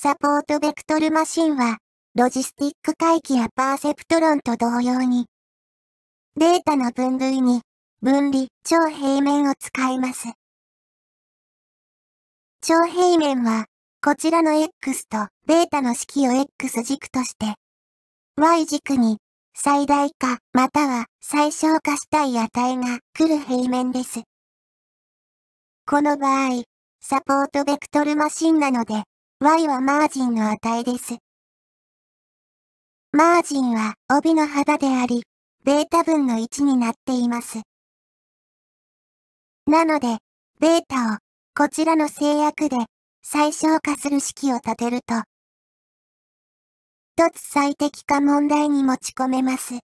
サポートベクトルマシンは、ロジスティック回帰やパーセプトロンと同様に、データの分類に、分離、超平面を使います。超平面は、こちらの X とデータの式を X 軸として、Y 軸に最大化または最小化したい値が来る平面です。この場合、サポートベクトルマシンなので、y はマージンの値です。マージンは帯の幅であり、ベータ分の1になっています。なので、ベータをこちらの制約で最小化する式を立てると、一つ最適化問題に持ち込めます。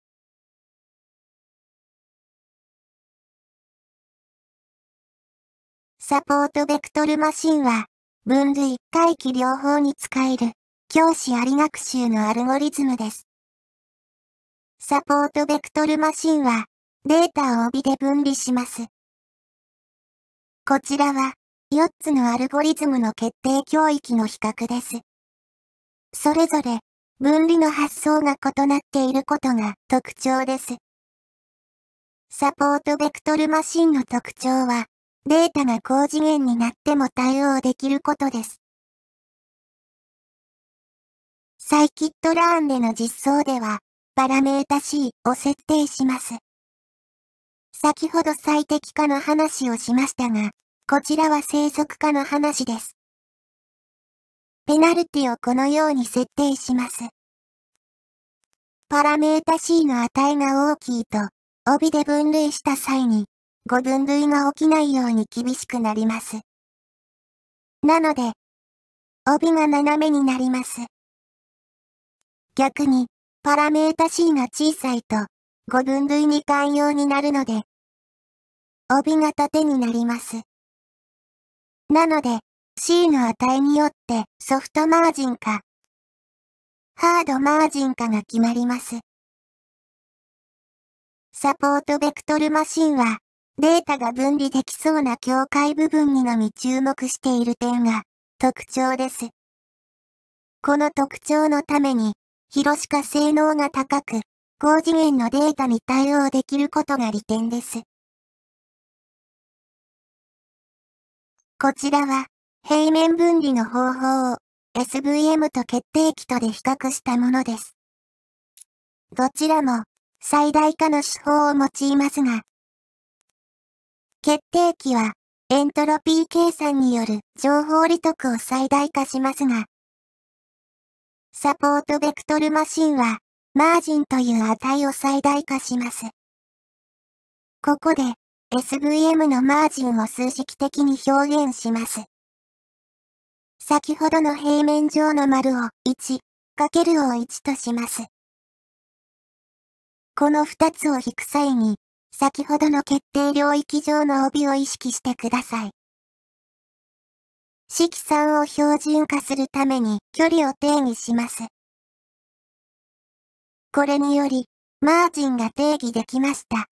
サポートベクトルマシンは、分類、回帰両方に使える、教師あり学習のアルゴリズムです。サポートベクトルマシンは、データを帯で分離します。こちらは、4つのアルゴリズムの決定教域の比較です。それぞれ、分離の発想が異なっていることが特徴です。サポートベクトルマシンの特徴は、データが高次元になっても対応できることです。サイキットラーンでの実装では、パラメータ C を設定します。先ほど最適化の話をしましたが、こちらは生息化の話です。ペナルティをこのように設定します。パラメータ C の値が大きいと、帯で分類した際に、ご分類が起きないように厳しくなります。なので、帯が斜めになります。逆に、パラメータ C が小さいと、5分類に寛容になるので、帯が縦になります。なので、C の値によってソフトマージンか、ハードマージンかが決まります。サポートベクトルマシンは、データが分離できそうな境界部分にのみ注目している点が特徴です。この特徴のために、広しか性能が高く、高次元のデータに対応できることが利点です。こちらは、平面分離の方法を SVM と決定機とで比較したものです。どちらも最大化の手法を用いますが、決定機は、エントロピー計算による情報利得を最大化しますが、サポートベクトルマシンは、マージンという値を最大化します。ここで、SVM のマージンを数式的に表現します。先ほどの平面上の丸を1、かけるを1とします。この2つを引く際に、先ほどの決定領域上の帯を意識してください。色散を標準化するために距離を定義します。これにより、マージンが定義できました。